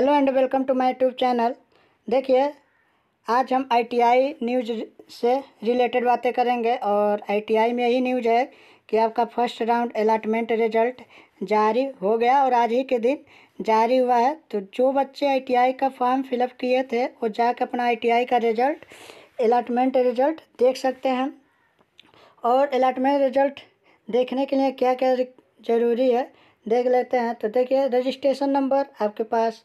hello and welcome to my YouTube channel देखिए आज हम आईटीआई न्यूज से रिलेटेड बातें करेंगे और आईटीआई में यही न्यूज है कि आपका फर्स्ट राउंड अलाटमेंट रिजल्ट जारी हो गया और आज ही के दिन जारी हुआ है तो जो बच्चे आईटीआई का फॉर्म फिलअप किए थे वो जाकर अपना आईटीआई का रिजल्ट अलाटमेंट रिजल्ट देख सकते हैं और अलाटमेंट रिजल्ट देखने के लिए क्या क्या ज़रूरी है देख लेते हैं तो देखिए रजिस्ट्रेशन नंबर आपके पास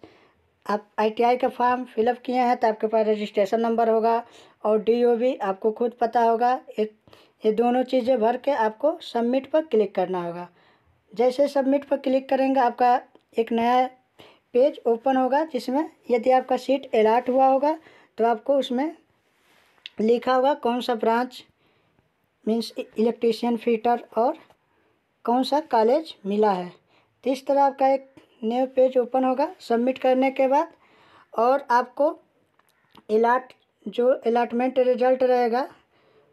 आप आईटीआई का फॉर्म फिलअप किए हैं तो आपके पास रजिस्ट्रेशन नंबर होगा और डीओबी आपको खुद पता होगा ये ये दोनों चीज़ें भर के आपको सबमिट पर क्लिक करना होगा जैसे सबमिट पर क्लिक करेंगे आपका एक नया पेज ओपन होगा जिसमें यदि आपका सीट अलाट हुआ होगा तो आपको उसमें लिखा होगा कौन सा ब्रांच मीन्स इलेक्ट्रीशियन फीटर और कौन सा कॉलेज मिला है तो इस तरह आपका एक न्यू पेज ओपन होगा सबमिट करने के बाद और आपको इलाट जो अलाटमेंट रिजल्ट रहेगा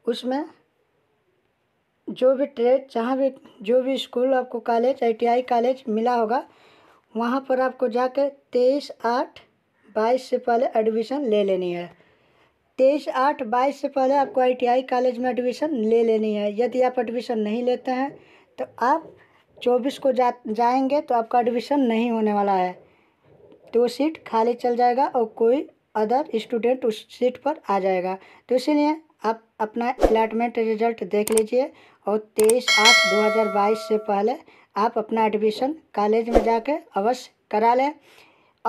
उसमें जो भी ट्रेड जहाँ भी जो भी स्कूल आपको कॉलेज आईटीआई कॉलेज मिला होगा वहाँ पर आपको जाकर तेईस आठ बाईस से पहले एडमिशन ले लेनी है तेईस आठ बाईस से पहले आपको आईटीआई कॉलेज में एडमिशन ले लेनी है यदि आप एडमिशन नहीं लेते हैं तो आप चौबीस को जा जाएंगे तो आपका एडमिशन नहीं होने वाला है तो सीट खाली चल जाएगा और कोई अदर स्टूडेंट उस सीट पर आ जाएगा तो इसीलिए आप अपना अलाटमेंट रिजल्ट देख लीजिए और तेईस आठ दो हज़ार बाईस से पहले आप अपना एडमिशन कॉलेज में जाके अवश्य करा लें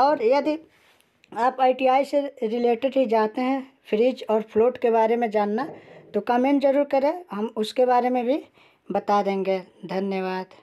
और यदि आप आईटीआई से रिलेटेड ही जाते हैं फ्रिज और फ्लोट के बारे में जानना तो कमेंट ज़रूर करें हम उसके बारे में भी बता देंगे धन्यवाद